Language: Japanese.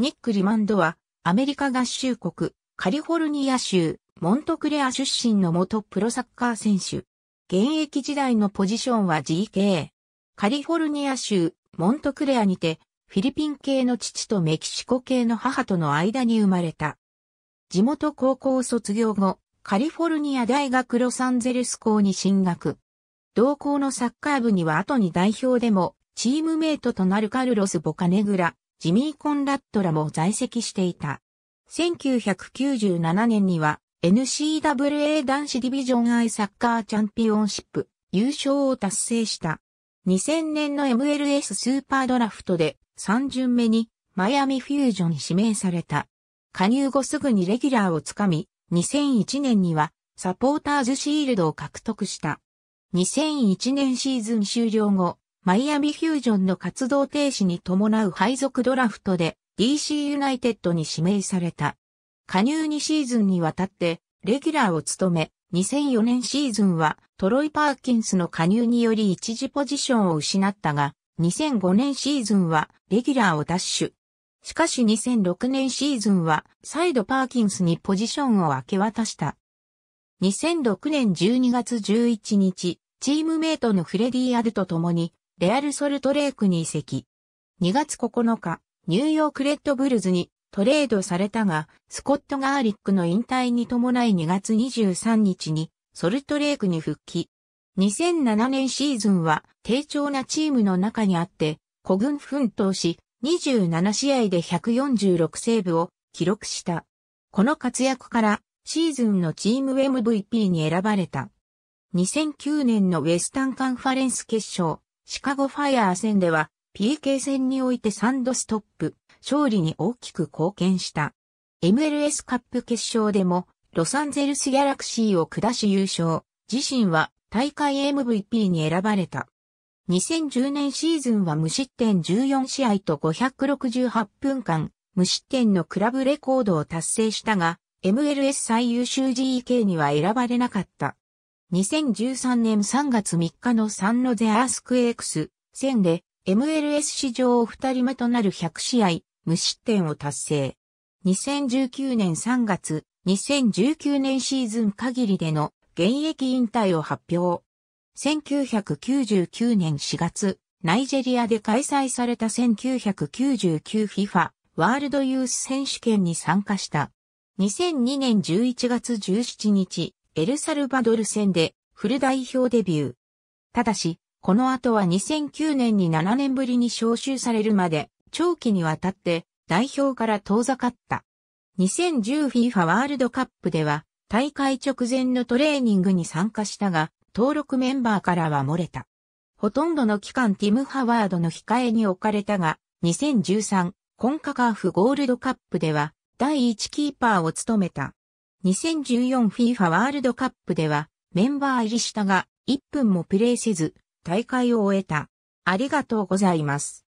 ニック・リマンドは、アメリカ合衆国、カリフォルニア州、モントクレア出身の元プロサッカー選手。現役時代のポジションは GK。カリフォルニア州、モントクレアにて、フィリピン系の父とメキシコ系の母との間に生まれた。地元高校卒業後、カリフォルニア大学ロサンゼルス校に進学。同校のサッカー部には後に代表でも、チームメイトとなるカルロス・ボカネグラ、ジミー・コンラットらも在籍していた。1997年には NCAA 男子ディビジョンアイサッカーチャンピオンシップ優勝を達成した。2000年の MLS スーパードラフトで3巡目にマイアミフュージョンに指名された。加入後すぐにレギュラーをつかみ、2001年にはサポーターズシールドを獲得した。2001年シーズン終了後、マイアミフュージョンの活動停止に伴う配属ドラフトで DC ユナイテッドに指名された。加入2シーズンにわたってレギュラーを務め、2004年シーズンはトロイ・パーキンスの加入により一時ポジションを失ったが、2005年シーズンはレギュラーを奪取。しかし2006年シーズンは再度パーキンスにポジションを明け渡した。2006年12月11日、チームメイトのフレディ・アルと共にレアルソルトレークに移籍。2月9日、ニューヨークレッドブルズにトレードされたが、スコット・ガーリックの引退に伴い2月23日にソルトレークに復帰。2007年シーズンは低調なチームの中にあって孤軍奮闘し、27試合で146セーブを記録した。この活躍からシーズンのチーム MVP に選ばれた。2009年のウェスタンカンファレンス決勝、シカゴファイアー戦では PK 戦において3度ストップ、勝利に大きく貢献した。MLS カップ決勝でもロサンゼルスギャラクシーを下し優勝、自身は大会 MVP に選ばれた。2010年シーズンは無失点14試合と568分間、無失点のクラブレコードを達成したが、MLS 最優秀 g k には選ばれなかった。2013年3月3日のサンノゼアースクエークス戦で MLS 史上2人目となる100試合無失点を達成。2019年3月、2019年シーズン限りでの現役引退を発表。1999年4月、ナイジェリアで開催された 1999FIFA ワールドユース選手権に参加した。2002年11月17日、エルサルバドル戦でフル代表デビュー。ただし、この後は2009年に7年ぶりに招集されるまで、長期にわたって代表から遠ざかった。2010FIFA ワールドカップでは大会直前のトレーニングに参加したが、登録メンバーからは漏れた。ほとんどの期間ティム・ハワードの控えに置かれたが、2013コンカカーフゴールドカップでは第1キーパーを務めた。2014FIFA ワールドカップではメンバー入りしたが1分もプレーせず大会を終えた。ありがとうございます。